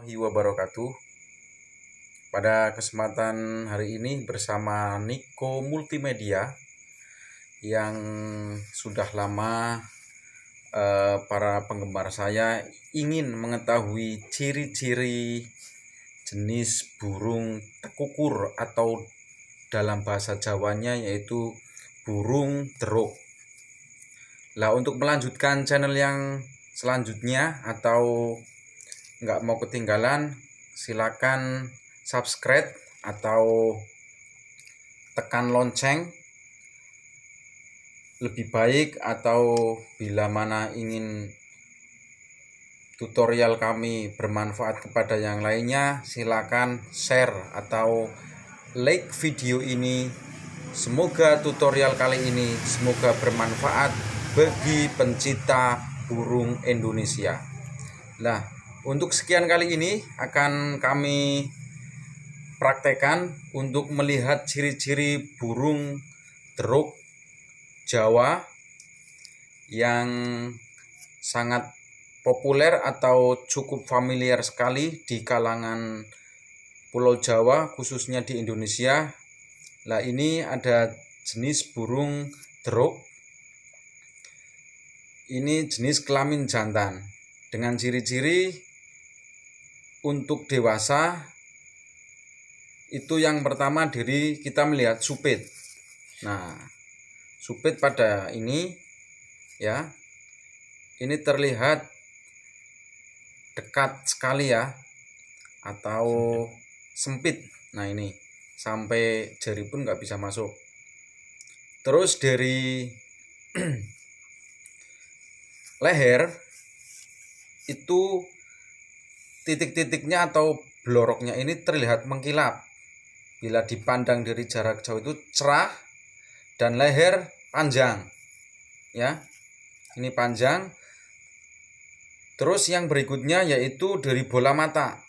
warahmatullahi wabarakatuh Pada kesempatan hari ini bersama Niko Multimedia yang sudah lama eh, para penggemar saya ingin mengetahui ciri-ciri jenis burung tekukur atau dalam bahasa Jawanya yaitu burung teruk Lah untuk melanjutkan channel yang selanjutnya atau nggak mau ketinggalan silakan subscribe atau tekan lonceng lebih baik atau bila mana ingin tutorial kami bermanfaat kepada yang lainnya silakan share atau like video ini semoga tutorial kali ini semoga bermanfaat bagi pencinta burung Indonesia nah untuk sekian kali ini akan kami praktekan untuk melihat ciri-ciri burung teruk Jawa yang sangat populer atau cukup familiar sekali di kalangan Pulau Jawa khususnya di Indonesia. Nah ini ada jenis burung teruk. Ini jenis kelamin jantan dengan ciri-ciri untuk dewasa itu yang pertama dari kita melihat supit. Nah, supit pada ini ya. Ini terlihat dekat sekali ya atau sempit. Nah, ini sampai jari pun nggak bisa masuk. Terus dari leher itu Titik-titiknya atau bloroknya ini terlihat mengkilap. Bila dipandang dari jarak jauh itu cerah dan leher panjang. Ya. Ini panjang. Terus yang berikutnya yaitu dari bola mata.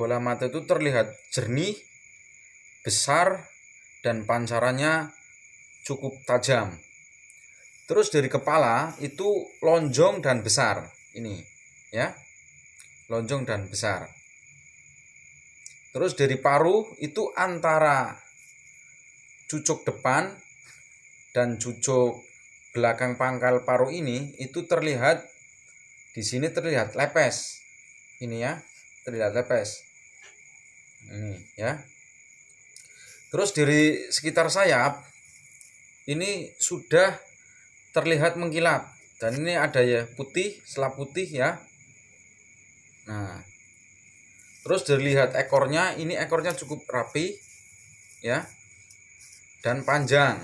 Bola mata itu terlihat jernih, besar dan pancarannya cukup tajam. Terus dari kepala itu lonjong dan besar. Ini, ya lonjong dan besar. Terus dari paru itu antara cucuk depan dan cucuk belakang pangkal paru ini itu terlihat di sini terlihat lepes. Ini ya, terlihat lepes. Ini ya. Terus dari sekitar sayap ini sudah terlihat mengkilap dan ini ada ya putih, selap putih ya. Nah, terus dilihat ekornya, ini ekornya cukup rapi, ya, dan panjang.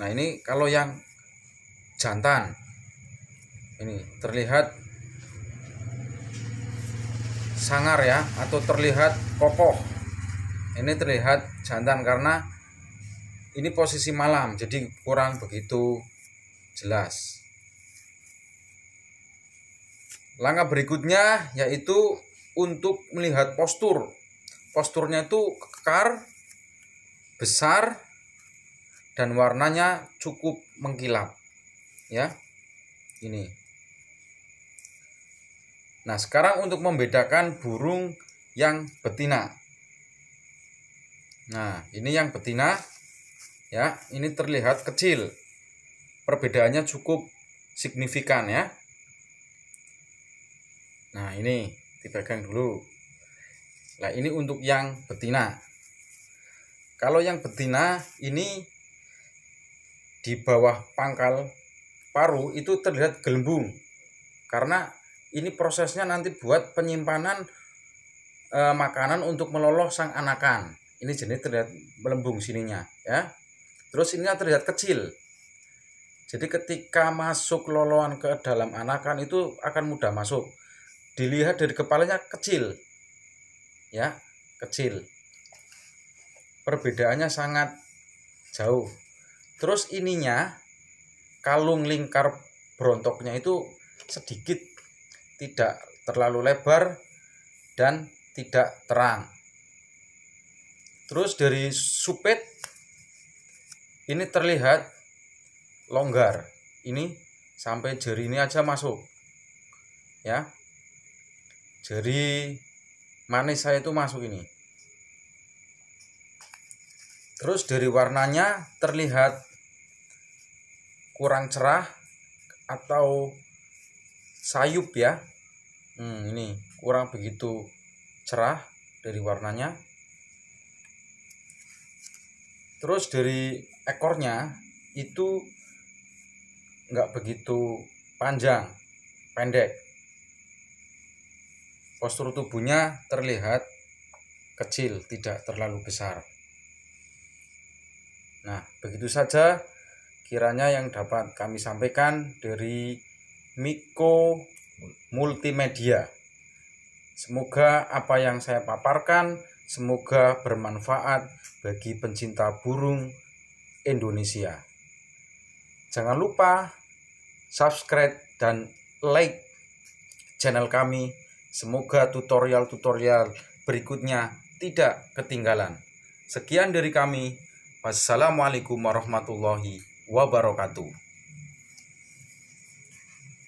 Nah, ini kalau yang jantan, ini terlihat sangar ya, atau terlihat kokoh. Ini terlihat jantan karena ini posisi malam, jadi kurang begitu jelas. Langkah berikutnya yaitu untuk melihat postur. Posturnya itu kekar, besar, dan warnanya cukup mengkilap. Ya. Ini. Nah, sekarang untuk membedakan burung yang betina. Nah, ini yang betina ya, ini terlihat kecil. Perbedaannya cukup signifikan ya nah ini dipegang dulu nah ini untuk yang betina kalau yang betina ini di bawah pangkal paru itu terlihat gelembung karena ini prosesnya nanti buat penyimpanan e, makanan untuk meloloh sang anakan ini jenis terlihat melembung sininya ya terus ini terlihat kecil jadi ketika masuk loloan ke dalam anakan itu akan mudah masuk dilihat dari kepalanya kecil ya kecil perbedaannya sangat jauh terus ininya kalung lingkar berontoknya itu sedikit tidak terlalu lebar dan tidak terang terus dari supit ini terlihat longgar ini sampai jari ini aja masuk ya jadi manis saya itu masuk ini. Terus dari warnanya terlihat kurang cerah atau sayup ya. Hmm, ini kurang begitu cerah dari warnanya. Terus dari ekornya itu nggak begitu panjang, pendek postur tubuhnya terlihat kecil, tidak terlalu besar. Nah, begitu saja kiranya yang dapat kami sampaikan dari Miko Multimedia. Semoga apa yang saya paparkan semoga bermanfaat bagi pencinta burung Indonesia. Jangan lupa subscribe dan like channel kami Semoga tutorial-tutorial berikutnya tidak ketinggalan. Sekian dari kami. Wassalamualaikum warahmatullahi wabarakatuh.